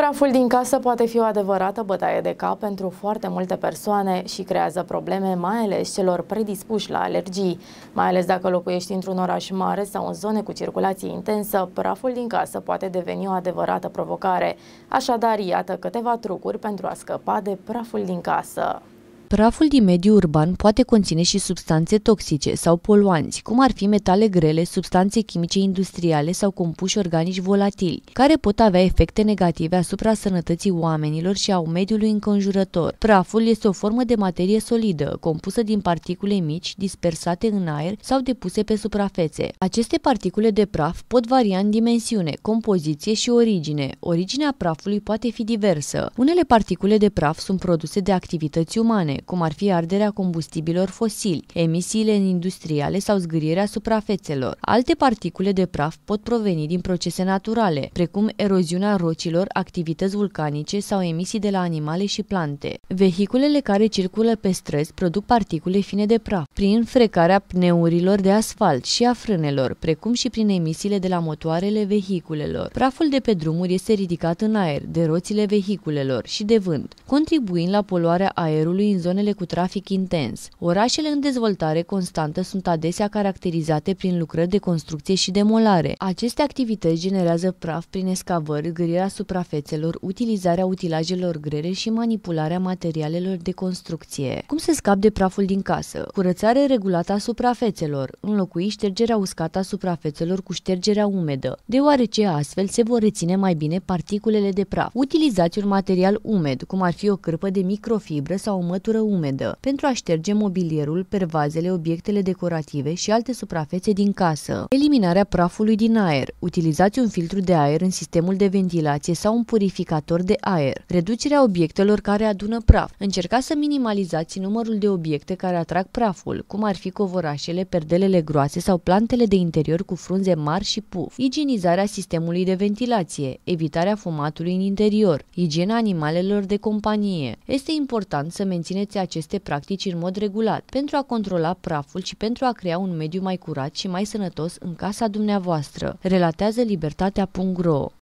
Praful din casă poate fi o adevărată bătaie de cap pentru foarte multe persoane și creează probleme mai ales celor predispuși la alergii. Mai ales dacă locuiești într-un oraș mare sau în zone cu circulație intensă, praful din casă poate deveni o adevărată provocare. Așadar, iată câteva trucuri pentru a scăpa de praful din casă. Praful din mediul urban poate conține și substanțe toxice sau poluanți, cum ar fi metale grele, substanțe chimice industriale sau compuși organici volatili, care pot avea efecte negative asupra sănătății oamenilor și a mediului înconjurător. Praful este o formă de materie solidă, compusă din particule mici dispersate în aer sau depuse pe suprafețe. Aceste particule de praf pot varia în dimensiune, compoziție și origine. Originea prafului poate fi diversă. Unele particule de praf sunt produse de activități umane, cum ar fi arderea combustibilor fosili, emisiile industriale sau zgârierea suprafețelor. Alte particule de praf pot proveni din procese naturale, precum eroziunea rocilor, activități vulcanice sau emisii de la animale și plante. Vehiculele care circulă pe străzi produc particule fine de praf prin frecarea pneurilor de asfalt și a frânelor, precum și prin emisiile de la motoarele vehiculelor. Praful de pe drumuri este ridicat în aer de roțile vehiculelor și de vânt, contribuind la poluarea aerului în zona zonele cu trafic intens. Orașele în dezvoltare constantă sunt adesea caracterizate prin lucrări de construcție și demolare. Aceste activități generează praf prin escavări, grirea suprafețelor, utilizarea utilajelor grele și manipularea materialelor de construcție. Cum se scap de praful din casă? Curățare regulată a suprafețelor, înlocui ștergerea uscată a suprafețelor cu ștergerea umedă, deoarece astfel se vor reține mai bine particulele de praf. Utilizați un material umed, cum ar fi o cârpă de microfibră sau o mătură umedă, pentru a șterge mobilierul, pervazele, obiectele decorative și alte suprafețe din casă. Eliminarea prafului din aer. Utilizați un filtru de aer în sistemul de ventilație sau un purificator de aer. Reducerea obiectelor care adună praf. Încercați să minimalizați numărul de obiecte care atrag praful, cum ar fi covorașele, perdelele groase sau plantele de interior cu frunze mari și puf. Igienizarea sistemului de ventilație, evitarea fumatului în interior, igiena animalelor de companie. Este important să mențineți mențineți aceste practici în mod regulat, pentru a controla praful și pentru a crea un mediu mai curat și mai sănătos în casa dumneavoastră, relatează libertatea.ro.